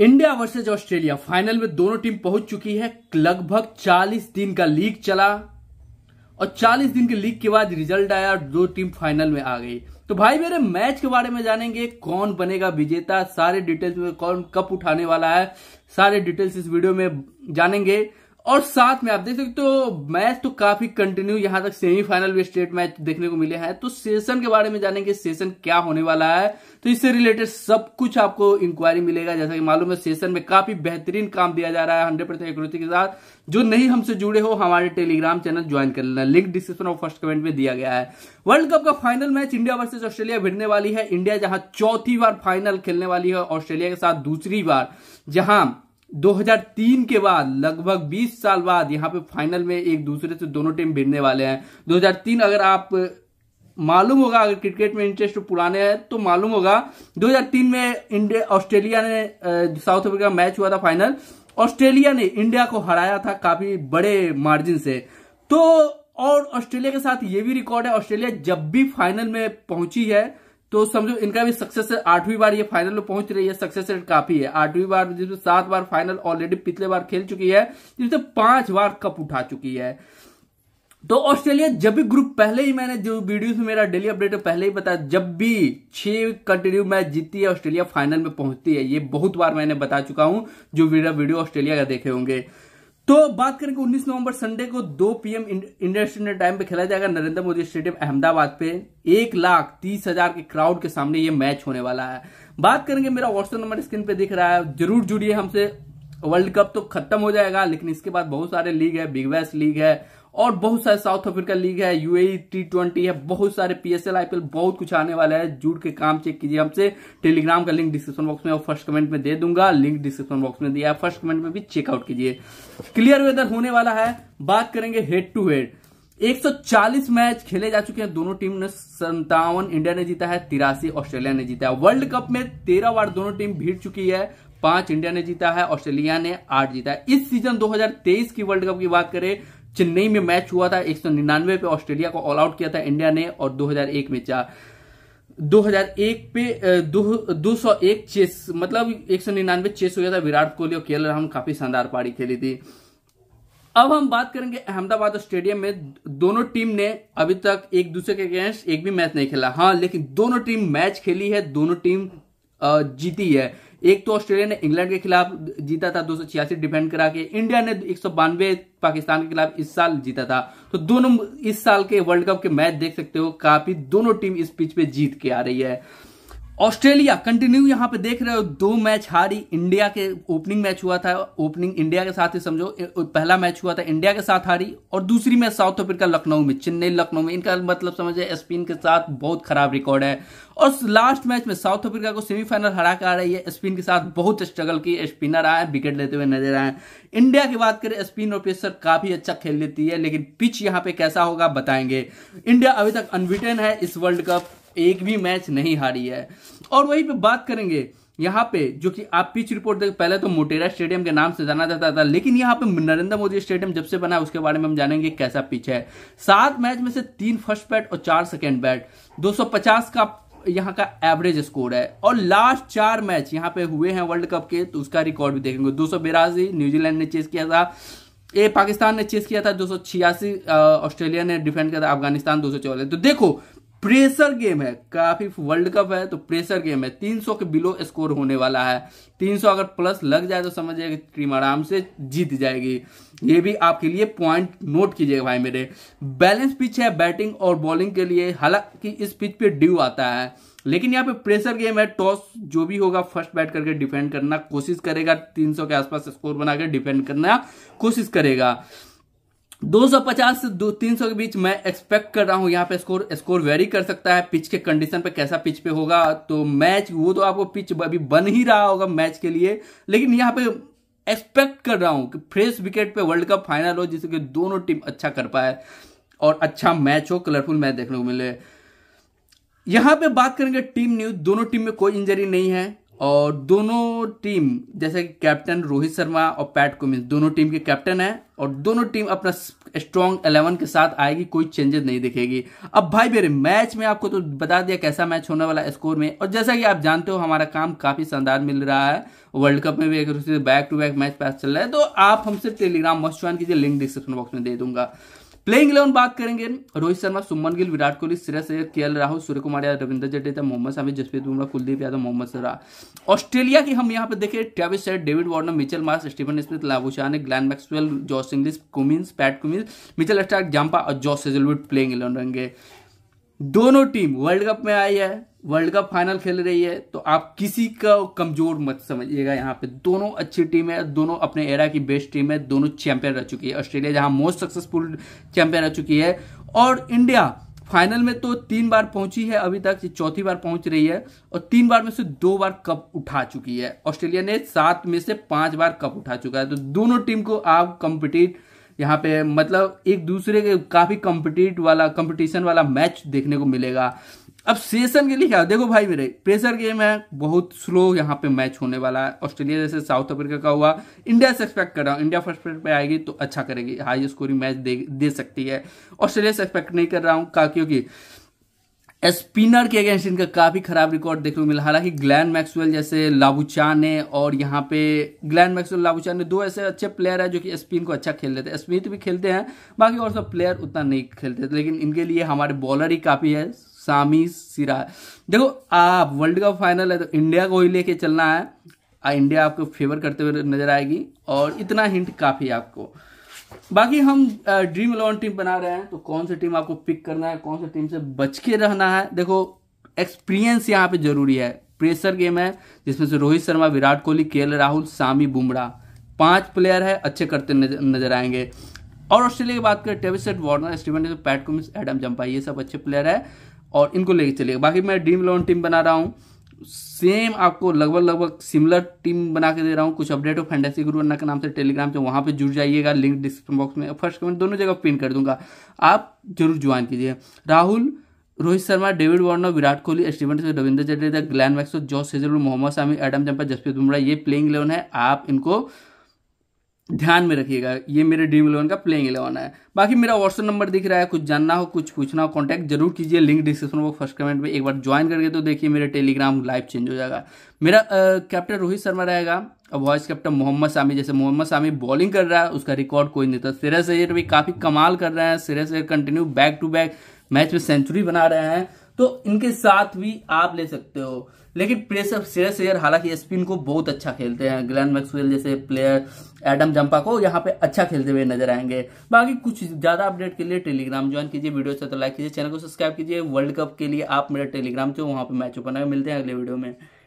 India versus Australia final में दोनों team पहुंच चुकी है लगभग 40 दिन का लीग चला और 40 दिन के लीग के बाद रिजल्ट आया और दो टीम फाइनल में आ गई तो भाई मेरे मैच के बारे में जानेंगे कौन बनेगा विजेता सारे डिटेल्स में कौन कप उठाने वाला है सारे डिटेल्स इस वीडियो में जानेंगे और साथ में आप देख सकते हो तो मैच तो काफी कंटिन्यू यहां तक सेमीफाइनल में स्टेट मैच देखने को मिले हैं तो सेशन के बारे में जानेंगे सेशन क्या होने वाला है तो इससे रिलेटेड सब कुछ आपको इंक्वायरी मिलेगा जैसा कि मालूम है सेशन में काफी बेहतरीन काम दिया जा रहा है हंड्रेड परसेंट के साथ जो नहीं हमसे जुड़े हो हमारे टेलीग्राम चैनल ज्वाइन कर लेना लिंक डिस्क्रिप्शन और फर्स्ट कमेंट में दिया गया है वर्ल्ड कप का final match India versus Australia भिड़ने वाली है इंडिया जहां चौथी बार फाइनल खेलने वाली है ऑस्ट्रेलिया के साथ दूसरी बार जहां 2003 के बाद लगभग 20 साल बाद यहां पे फाइनल में एक दूसरे से दोनों टीम भिड़ने वाले हैं 2003 अगर आप मालूम होगा अगर क्रिकेट में इंटरेस्ट पुराने हैं तो मालूम होगा 2003 में इंडिया ऑस्ट्रेलिया ने साउथ अफ्रीका मैच हुआ था फाइनल ऑस्ट्रेलिया ने इंडिया को हराया था काफी बड़े मार्जिन से तो और ऑस्ट्रेलिया के साथ ये भी रिकॉर्ड है ऑस्ट्रेलिया जब भी फाइनल में पहुंची है तो समझो इनका भी सक्सेस आठवीं बार ये फाइनल में पहुंच रही है सक्सेस रेट काफी है आठवीं बार जिसमें सात बार फाइनल ऑलरेडी पिछले बार खेल चुकी है जिसमें पांच बार कप उठा चुकी है तो ऑस्ट्रेलिया जब भी ग्रुप पहले ही मैंने जो वीडियो में मेरा डेली अपडेट पहले ही बताया जब भी छह कंटिन्यू मैच जीतती है ऑस्ट्रेलिया फाइनल में पहुंचती है ये बहुत बार मैंने बता चुका हूं जो वीडियो ऑस्ट्रेलिया का देखे होंगे तो बात करेंगे 19 नवंबर संडे को 2 पीएम इंडियन टाइम पे खेला जाएगा नरेंद्र मोदी स्टेडियम अहमदाबाद पे एक लाख तीस हजार के क्राउड के सामने ये मैच होने वाला है बात करेंगे मेरा व्हाट्सएप नंबर स्क्रीन पे दिख रहा है जरूर जुड़िए हमसे वर्ल्ड कप तो खत्म हो जाएगा लेकिन इसके बाद बहुत सारे लीग है बिग बैस लीग है और बहुत सारे साउथ अफ्रीका लीग है यूएई टी ट्वेंटी है बहुत सारे पीएसएल आईपीएल बहुत कुछ आने वाला है जुड़ के काम चेक कीजिए हमसे टेलीग्राम का लिंक डिस्क्रिप्शन बॉक्स में और फर्स्ट कमेंट में दे दूंगा लिंक डिस्क्रिप्शन बॉक्स में दिया है फर्स्ट कमेंट में भी चेकआउट कीजिए क्लियर वेदर होने वाला है बात करेंगे हेड टू हेड 140 मैच खेले जा चुके हैं दोनों टीम ने संतावन इंडिया ने जीता है तिरासी ऑस्ट्रेलिया ने जीता है वर्ल्ड कप में तेरह बार दोनों टीम भीड़ चुकी है पांच इंडिया ने जीता है ऑस्ट्रेलिया ने आठ जीता है इस सीजन 2023 की वर्ल्ड कप की बात करें चेन्नई में मैच हुआ था एक पे ऑस्ट्रेलिया को ऑल आउट किया था इंडिया ने और 2001 में चार 2001 पे दो सौ एक चेस मतलब एक सौ निन्यानवे चेस हो गया था विराट कोहली और केल राहुल काफी शानदार पारी खेली थी अब हम बात करेंगे अहमदाबाद स्टेडियम में दोनों टीम ने अभी तक एक दूसरे के अगेंस्ट एक भी मैच नहीं खेला हाँ लेकिन दोनों टीम मैच खेली है दोनों टीम जीती है एक तो ऑस्ट्रेलिया ने इंग्लैंड के खिलाफ जीता था दो डिफेंड करा के इंडिया ने एक पाकिस्तान के खिलाफ इस साल जीता था तो दोनों इस साल के वर्ल्ड कप के मैच देख सकते हो काफी दोनों टीम इस पिच पे जीत के आ रही है ऑस्ट्रेलिया कंटिन्यू यहां पे देख रहे हो दो मैच हारी इंडिया के ओपनिंग मैच हुआ था ओपनिंग इंडिया के साथ ही समझो पहला मैच हुआ था इंडिया के साथ हारी और दूसरी मैच साउथ अफ्रीका लखनऊ में चेन्नई लखनऊ में इनका मतलब समझे स्पिन के साथ बहुत खराब रिकॉर्ड है और लास्ट मैच में साउथ अफ्रीका को सेमीफाइनल हरा कर आ रही है स्पिन के साथ बहुत स्ट्रगल की स्पिनर आए विकेट लेते हुए नजर आए इंडिया की बात करें स्पिन और पेसर काफी अच्छा खेल लेती है लेकिन पिच यहाँ पे कैसा होगा बताएंगे इंडिया अभी तक अनविटेन है इस वर्ल्ड कप एक भी मैच नहीं हारी है और वहीं पे बात करेंगे यहाँ पे जो कि आप पिच रिपोर्ट देख पहले तो मोटेरा स्टेडियम के नाम से जाना जाता था लेकिन यहाँ पे नरेंद्र मोदी स्टेडियम जब से बना है उसके बारे में हम जानेंगे कैसा पिच है सात मैच में से तीन फर्स्ट बैट और चार सेकेंड बैट 250 का यहाँ का एवरेज स्कोर है और लास्ट चार मैच यहाँ पे हुए हैं वर्ल्ड कप के तो उसका रिकॉर्ड भी देखेंगे दो न्यूजीलैंड ने चेस किया था ए पाकिस्तान ने चेस किया था दो ऑस्ट्रेलिया ने डिफेंड किया था अफगानिस्तान दो तो देखो प्रेशर गेम है काफी वर्ल्ड कप है तो प्रेशर गेम है 300 के बिलो स्कोर होने वाला है 300 अगर प्लस लग जाए तो समझ जाएगा टीम आराम से जीत जाएगी ये भी आपके लिए पॉइंट नोट कीजिएगा भाई मेरे बैलेंस पिच है बैटिंग और बॉलिंग के लिए हालांकि इस पिच पे ड्यू आता है लेकिन यहाँ पे प्रेशर गेम है टॉस जो भी होगा फर्स्ट बैट करके डिफेंड करना कोशिश करेगा 300 के आसपास स्कोर बनाकर डिफेंड करना कोशिश करेगा 250 से दो तीन के बीच मैं एक्सपेक्ट कर रहा हूं यहाँ पे स्कोर स्कोर वेरी कर सकता है पिच के कंडीशन पे कैसा पिच पे होगा तो मैच वो तो आपको पिच अभी बन ही रहा होगा मैच के लिए लेकिन यहाँ पे एक्सपेक्ट कर रहा हूं कि फ्रेश विकेट पे वर्ल्ड कप फाइनल हो जिससे कि दोनों टीम अच्छा कर पाए और अच्छा मैच हो कलरफुल मैच देखने को मिले यहां पे बात करेंगे टीम न्यूज दोनों टीम में कोई इंजरी नहीं है और दोनों टीम जैसे कि कैप्टन रोहित शर्मा और पैट कुमिंस दोनों टीम के कैप्टन हैं और दोनों टीम अपना स्ट्रॉन्ग एलेवन के साथ आएगी कोई चेंजेस नहीं दिखेगी अब भाई मेरे मैच में आपको तो बता दिया कैसा मैच होने वाला स्कोर में और जैसा कि आप जानते हो हमारा काम काफ़ी शानदार मिल रहा है वर्ल्ड कप में भी एक दूसरे बैक टू बैक मैच पास चल रहा है तो आप हमसे टेलीग्राम मस्ट ज्वाइन कीजिए लिंक डिस्क्रिप्शन बॉक्स में दे दूंगा प्लेइंग इलेवन बात करेंगे रोहित शर्मा सुमन गिल विराट कोहली सिरस अय्यर के राहुल सूर्य कुमार यादव रविंद्र जडेजा मोहम्मद शामी जसप्रीत बुमराह कुलदीप यादव मोहम्मद सरा ऑस्ट्रेलिया की हम यहाँ पे देखें Travis Head David Warner Mitchell Marsh Stephen Smith Labuschagne Glenn Maxwell Josh Inglis Cummins Pat Cummins Mitchell Starc Zampa और जॉस सेजलवुड प्लेइंग इलेवन रहेंगे दोनों टीम वर्ल्ड कप में आई है वर्ल्ड कप फाइनल खेल रही है तो आप किसी का कमजोर मत समझिएगा यहाँ पे दोनों अच्छी टीम है दोनों अपने एरा की बेस्ट टीम है दोनों चैंपियन रह चुकी है ऑस्ट्रेलिया जहां मोस्ट सक्सेसफुल चैंपियन रह चुकी है और इंडिया फाइनल में तो तीन बार पहुंची है अभी तक चौथी बार पहुंच रही है और तीन बार में से दो बार कप उठा चुकी है ऑस्ट्रेलिया ने सात में से पांच बार कप उठा चुका है तो दोनों टीम को आप कम्पिटिट यहाँ पे मतलब एक दूसरे के काफी कम्पिटिट वाला कंपटीशन वाला मैच देखने को मिलेगा अब सेशन के लिए क्या देखो भाई मेरे प्रेशर गेम है बहुत स्लो यहाँ पे मैच होने वाला है ऑस्ट्रेलिया जैसे साउथ अफ्रीका का हुआ इंडिया से एक्सपेक्ट कर रहा हूँ इंडिया फर्स्ट पे आएगी तो अच्छा करेगी हाई स्कोरिंग मैच दे, दे सकती है ऑस्ट्रेलिया से एक्सपेक्ट नहीं कर रहा हूँ का क्योंकि स्पिनर के अगेंस्ट इनका काफी खराब रिकॉर्ड देखने को मिला हालांकि ग्लैन मैक्सवेल जैसे लाबुचान ने और यहाँ पे ग्लैन मैक्सवेल लाबुचान ने दो ऐसे अच्छे प्लेयर है जो कि स्पिन को अच्छा खेल लेते हैं स्मिथ भी खेलते हैं बाकी और सब प्लेयर उतना नहीं खेलते लेकिन इनके लिए हमारे बॉलर ही काफी है सामी सिराज देखो आप वर्ल्ड कप फाइनल है तो इंडिया को ही लेके चलना है आ, इंडिया आपको फेवर करते हुए नजर आएगी और इतना हिंट काफ़ी आपको बाकी हम ड्रीम इलेवन टीम बना रहे हैं तो कौन सी टीम आपको पिक करना है कौन सी टीम से बच के रहना है देखो एक्सपीरियंस यहाँ पे जरूरी है प्रेशर गेम है जिसमें से रोहित शर्मा विराट कोहली के राहुल सामी बुमराह पांच प्लेयर है अच्छे करते नजर आएंगे और ऑस्ट्रेलिया की बात करें Travis Head Warner Steven Pat Cummins Adam Zampa ये सब अच्छे प्लेयर है और इनको लेके चलेगा बाकी मैं ड्रीम इलेवन टीम बना रहा हूँ सेम आपको लगभग लगभग सिमिलर टीम बना के दे रहा हूँ कुछ अपडेट हो फैंटेसी गुरु अन्ना के नाम से टेलीग्राम से वहाँ पे जुड़ जाइएगा लिंक डिस्क्रिप्शन बॉक्स में फर्स्ट कमेंट दोनों जगह पिन कर दूंगा आप जरूर ज्वाइन कीजिए Rahul Rohit Sharma David Warner Virat Kohli Steven Ravindra Jadeja Glenn Maxwell Josh Hazlewood Mohammed Shami Adam Zampa Jasprit Bumrah ये प्लेइंग इलेवन है आप इनको ध्यान में रखिएगा ये मेरे ड्रीम इलेवन का प्लेइंग इलेवन है बाकी मेरा व्हाट्सअप नंबर दिख रहा है कुछ जानना हो कुछ पूछना हो कॉन्टैक्ट जरूर कीजिए link description box first comment में एक बार ज्वाइन करके तो देखिए मेरे टेलीग्राम लाइव चेंज हो जाएगा मेरा कैप्टन रोहित शर्मा रहेगा और वॉइस कैप्टन मोहम्मद शामी जैसे मोहम्मद सामी बॉलिंग कर रहा है उसका रिकॉर्ड कोई नहीं था सिरस अय्यर भी काफ़ी कमाल कर रहे हैं Shreyas Iyer continue back to back match में सेंचुरी बना रहे हैं तो इनके साथ भी आप ले सकते हो लेकिन प्रेशर श्रेयस अय्यर हालांकि स्पिन को बहुत अच्छा खेलते हैं ग्लैन मैक्सवेल जैसे प्लेयर एडम जंपा को यहाँ पे अच्छा खेलते हुए नजर आएंगे बाकी कुछ ज्यादा अपडेट के लिए टेलीग्राम ज्वाइन कीजिए वीडियो से अच्छा तो लाइक कीजिए चैनल को सब्सक्राइब कीजिए वर्ल्ड कप के लिए आप मेरा टेलीग्राम से वहाँ पर मैच ओपन मिलते हैं अगले वीडियो में